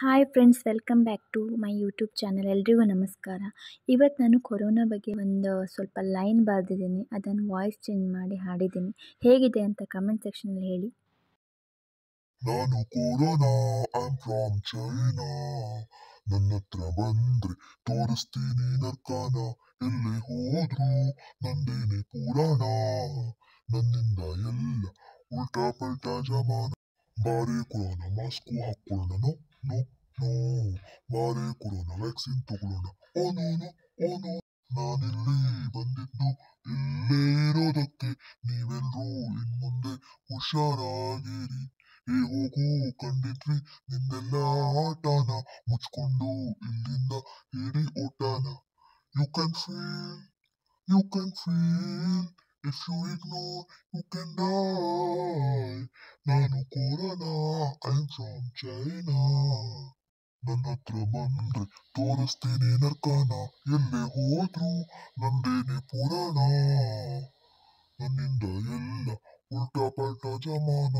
Hi friends welcome back to my YouTube channel ಎಲ್ರಿಗೂ ನಮಸ್ಕಾರ ಇವತ್ತು ನಾನು ಕೊರೋನಾ ಬಗ್ಗೆ ಒಂದು ಸ್ವಲ್ಪ ಲೈನ್ ಬರೆದಿದ್ದೀನಿ ಅದನ್ನು ವಾಯ್ಸ್ ಚೇಂಜ್ ಮಾಡಿ ಹಾಡಿದ್ದೀನಿ ಹೇಗಿದೆ ಅಂತ ಕಮೆಂಟ್ ಸೆಕ್ಷನಲ್ಲಿ ಹೇಳಿ ನಾನು ಕೊರೋನಾ ಚೈನಾ ನನ್ನ ಹತ್ರ ಬಂದ್ರೆ ತೋರಿಸ್ತೀನಿ ನರ್ಕಾನ ಹೋದ್ರು ನಂದೇನೆ ನನ್ನಿಂದ ಎಲ್ಲ ಉಲ್ಟಾ ಪಲ್ಟಾ ಜಮಾನ ಬಾರಿ ಕೊಡೋಣ ಮಾಸ್ಕು ಹಾಕೊಳ್ಳೋಣ ನೋ ನೋ ನೋ ಬಾರಿ ಕೊಡೋಣ ವ್ಯಾಕ್ಸಿನ್ ತಗೊಳ್ಳೋಣ ಓ ನೋನು ಓ ನೋ ನಾನಿಲ್ಲಿ ಬಂದಿದ್ದು ಇಲ್ಲೇ ಇರೋದಕ್ಕೆ ನೀವೆಲ್ಲರೂ ಇನ್ಮುಂದೆ ಹುಷಾರಾಗಿರಿ ಏ ಹೋಗು ಕಂಡಿದ್ವಿ ನಿನ್ನೆಲ್ಲ ಆಟನ ಮುಚ್ಕೊಂಡು ಇಲ್ಲಿಂದ ಇಡೀ ಓಟಾನ you can feel you can feel if you ignore you can die Corona, I'm from China. ನನ್ನತ್ರ ಬಂದ್ರೆ ತೋರಿಸ್ತೀನಿ ನರ್ಕನ ಎಲ್ಲೇ ಹೋದ್ರು ನಂದೇನೆ ಪುರಾಣ ನನ್ನಿಂದ ಎಲ್ಲ ಉಲ್ಟಾ ಪಲ್ಟಾ ಜಮಾನ